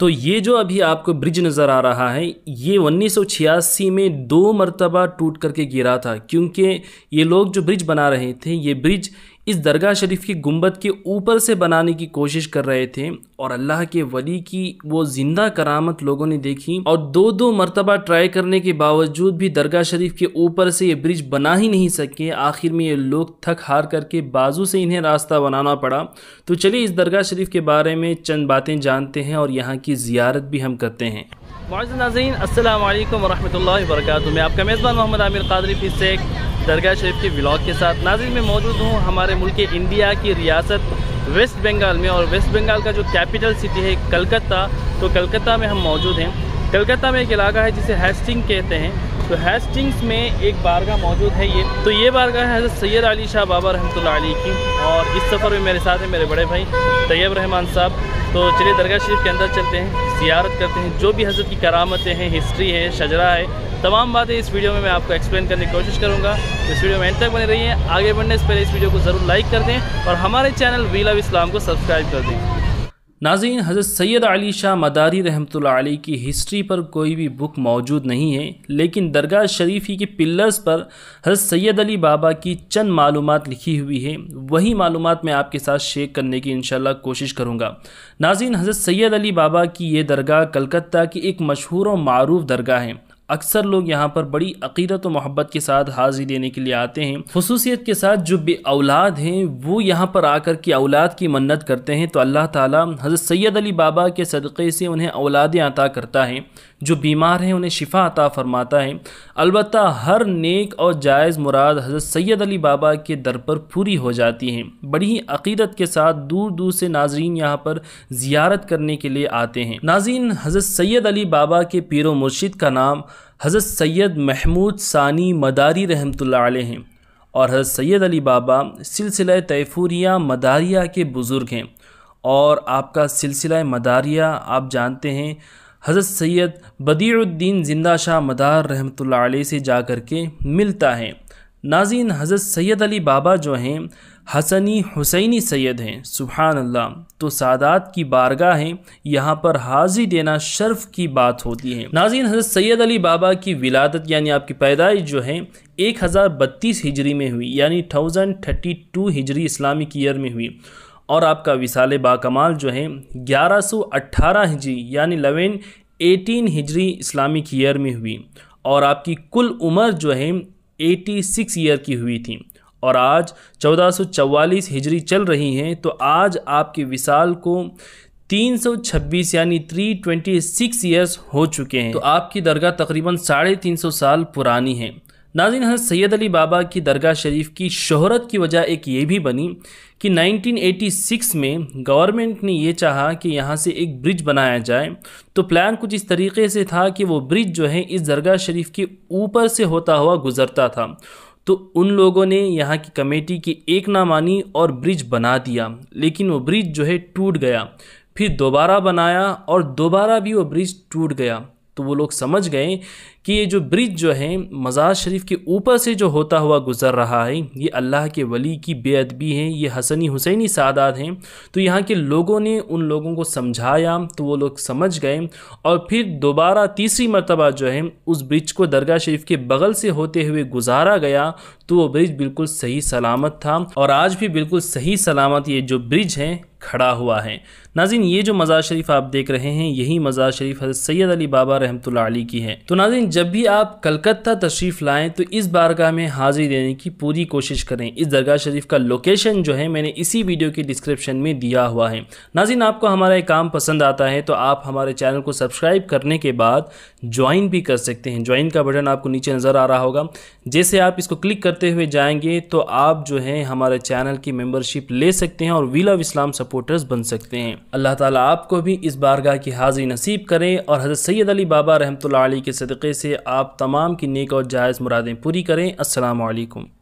तो ये जो अभी आपको ब्रिज नज़र आ रहा है ये 1986 में दो मरतबा टूट करके गिरा था क्योंकि ये लोग जो ब्रिज बना रहे थे ये ब्रिज इस दरगाह शरीफ की गुंबद के ऊपर से बनाने की कोशिश कर रहे थे और अल्लाह के वली की वो जिंदा करामत लोगों ने देखी और दो दो मरतबा ट्राई करने के बावजूद भी दरगाह शरीफ के ऊपर से ये ब्रिज बना ही नहीं सके आखिर में ये लोग थक हार करके बाजू से इन्हें रास्ता बनाना पड़ा तो चलिए इस दरगाह शरीफ के बारे में चंद बातें जानते हैं और यहाँ की ज़ियारत भी हम करते हैं नाजीन असल मैं आपका मेज़बान मोहम्मद आमिर कादरी फिर से दरगाह शरीफ के ब्लॉग के साथ नाजिर में मौजूद हूँ हमारे मुल्क इंडिया की रियासत वेस्ट बंगाल में और वेस्ट बंगाल का जो कैपिटल सिटी है कलकत्ता तो कलकत्ता में हम मौजूद हैं कलकत्ता में एक इलाका है जिसे हैस्टिंग कहते हैं तो हैस्टिंग्स में एक बारगाह मौजूद है ये तो ये बारगाह है हज़रत सैद अली शाह बाबा रहमत अली की और इस सफ़र में मेरे साथ हैं मेरे बड़े भाई तैयब रहमान साहब तो चलिए दरगाह शरीफ के अंदर चलते हैं सियारत करते हैं जो भी हज़रत की करामतें हैं हिस्ट्री है शजरा है तमाम बातें इस वीडियो में मैं आपको एक्सप्लेन करने की कोशिश करूँगा तो इस वीडियो में एंड तक बने रहिए आगे बढ़ने से पहले इस वीडियो को ज़रूर लाइक कर दें और हमारे चैनल वीला इस्लाम को सब्सक्राइब कर दें नाजीन हज़रत सैयद अली शाह मदारी रहमतुल्लाह की हिस्ट्री पर कोई भी बुक मौजूद नहीं है लेकिन दरगाह शरीफी के पिलर्स पर हज़रत सैयद अली बाबा की चंद मालूम लिखी हुई है वही मालूम मैं आपके साथ शेयर करने की इनशाला कोशिश करूँगा नाजीन हज़रत सैयद अली बाबा की ये दरगाह कलकत्ता की एक मशहूर और मरूफ दरगाह है अक्सर लोग यहाँ पर बड़ी अकीदत और मोहब्बत के साथ हाजिर देने के लिए आते हैं खसूसियत के साथ जो बे औलाद हैं वो यहाँ पर आकर के औलाद की मन्नत करते हैं तो अल्लाह ताला हज़रत सैयद अली बाबा के सदक़े से उन्हें औलादें अता करता है जो बीमार हैं उन्हें शिफा अता फरमाता है अलबत् हर नेक और जायज़ मुराद हज़रत सैयद अली बाबा के दर पर पूरी हो जाती हैं बड़ी ही अकीदत के साथ दूर दूर से नाजरीन यहाँ पर ज़ियारत करने के लिए आते हैं नाजीन हज़रत सैयद अली बाबा के पीर मुर्शिद का नाम हज़रत सैयद महमूद सानी मदारी रहमत हैं और हज़रत सैयद अली बाबा सिलसिला तैफूरिया मदारिया के बुज़ुर्ग हैं और आपका सिलसिला मदारिया आप जानते हैं हज़रत सैयद बदीउद्दीन जिंदा शाह मदार रहमत से जा कर के मिलता है नाजीन हज़रत सैयद अली बाबा जो हैं हसनी हुसैनी सैद हैं सुबहान अल्लाह तो सादात की बारगाह हैं यहाँ पर हाजिर देना शर्फ की बात होती है नाजीन हज़रत सैद अली बाबा की विलादत यानी आपकी पैदाइश जो है एक हज़ार बत्तीस हिजरी में हुई यानी थाउजेंड थर्टी टू हिजरी इस्लामिक ईयर में हुई और आपका विसाल बाकमाल जो है ग्यारह सौ अट्ठारह हिजरी यानी लवेन एटीन हिजरी इस्लामिक ईयर में हुई और आपकी कुल उम्र जो है एटी सिक्स ईयर की हुई थी और आज 1444 हिजरी चल रही हैं तो आज आपके विशाल को 326 यानी 326 ईयर्स हो चुके हैं तो आपकी दरगाह तकरीबन साढ़े तीन सौ साल पुरानी है नाजिन हजरत सैयद अली बाबा की दरगाह शरीफ की शोहरत की वजह एक ये भी बनी कि 1986 में गवर्नमेंट ने यह चाहा कि यहाँ से एक ब्रिज बनाया जाए तो प्लान कुछ इस तरीके से था कि वो ब्रिज जो है इस दरगाह शरीफ के ऊपर से होता हुआ गुजरता था तो उन लोगों ने यहाँ की कमेटी की एक ना मानी और ब्रिज बना दिया लेकिन वो ब्रिज जो है टूट गया फिर दोबारा बनाया और दोबारा भी वो ब्रिज टूट गया तो वो लोग समझ गए कि ये जो ब्रिज जो है मज़ार शरीफ के ऊपर से जो होता हुआ गुज़र रहा है ये अल्लाह के वली की बेअदबी है ये हसनी हुसैनी सादात हैं तो यहाँ के लोगों ने उन लोगों को समझाया तो वो लोग समझ गए और फिर दोबारा तीसरी मरतबा जो है उस ब्रिज को दरगाह शरीफ के बगल से होते हुए गुजारा गया तो वो ब्रिज बिल्कुल सही सलामत था और आज भी बिल्कुल सही सलामत ये जो ब्रिज हैं खड़ा हुआ है नाजिन ये जो मज़ार शरीफ आप देख रहे हैं यही मज़ार शरीफ हजरत सैद अली बाबा रहमत की है तो नाजिन जब भी आप कलकत्ता तशरीफ़ लाएं तो इस बारगाह में हाजिरी देने की पूरी कोशिश करें इस दरगाह शरीफ का लोकेशन जो है मैंने इसी वीडियो के डिस्क्रिप्शन में दिया हुआ है नाजिन आपको हमारा ये काम पसंद आता है तो आप हमारे चैनल को सब्सक्राइब करने के बाद ज्वाइन भी कर सकते हैं ज्वाइन का बटन आपको नीचे नज़र आ रहा होगा जैसे आप इसको क्लिक करते हुए जाएंगे तो आप जो है हमारे चैनल की मेम्बरशिप ले सकते हैं और wheel of Islam support supporters बन सकते हैं अल्लाह ताला आपको भी इस बारगाह की हाजिरी नसीब करें और हज़रत सैयद अली बाबा रहमत के सदक़े से आप तमाम की नेक और जायज़ मुरादें पूरी करें असलकम